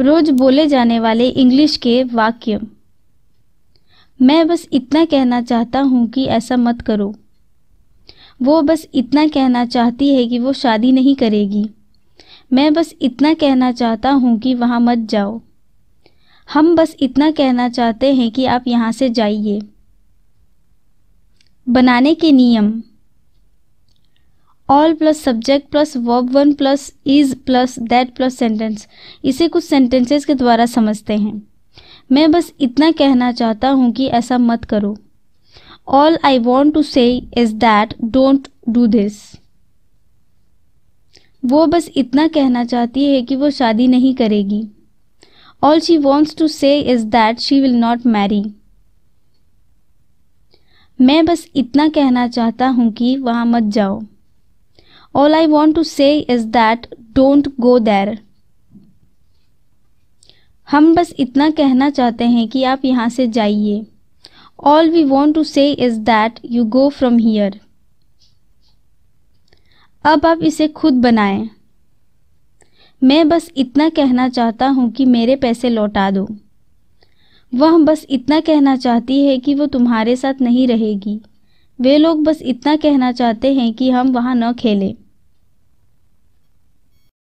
रोज बोले जाने वाले इंग्लिश के वाक्य मैं बस इतना कहना चाहता हूँ कि ऐसा मत करो वो बस इतना कहना चाहती है कि वो शादी नहीं करेगी मैं बस इतना कहना चाहता हूँ कि वहाँ मत जाओ हम बस इतना कहना चाहते हैं कि आप यहाँ से जाइए बनाने के नियम all plus subject plus verb one plus is plus that plus sentence इसे कुछ सेंटेंसेस के द्वारा समझते हैं मैं बस इतना कहना चाहता हूँ कि ऐसा मत करो all I want to say is that don't do this वो बस इतना कहना चाहती है कि वो शादी नहीं करेगी all she wants to say is that she will not marry मैं बस इतना कहना चाहता हूँ कि वहाँ मत जाओ All I want to say is that don't go there. हम बस इतना कहना चाहते हैं कि आप यहाँ से जाइए all we want to say is that you go from here अब आप इसे खुद बनाएं मैं बस इतना कहना चाहता हूँ कि मेरे पैसे लौटा दो वह बस इतना कहना चाहती है कि वो तुम्हारे साथ नहीं रहेगी वे लोग बस इतना कहना चाहते हैं कि हम वहाँ न खेलें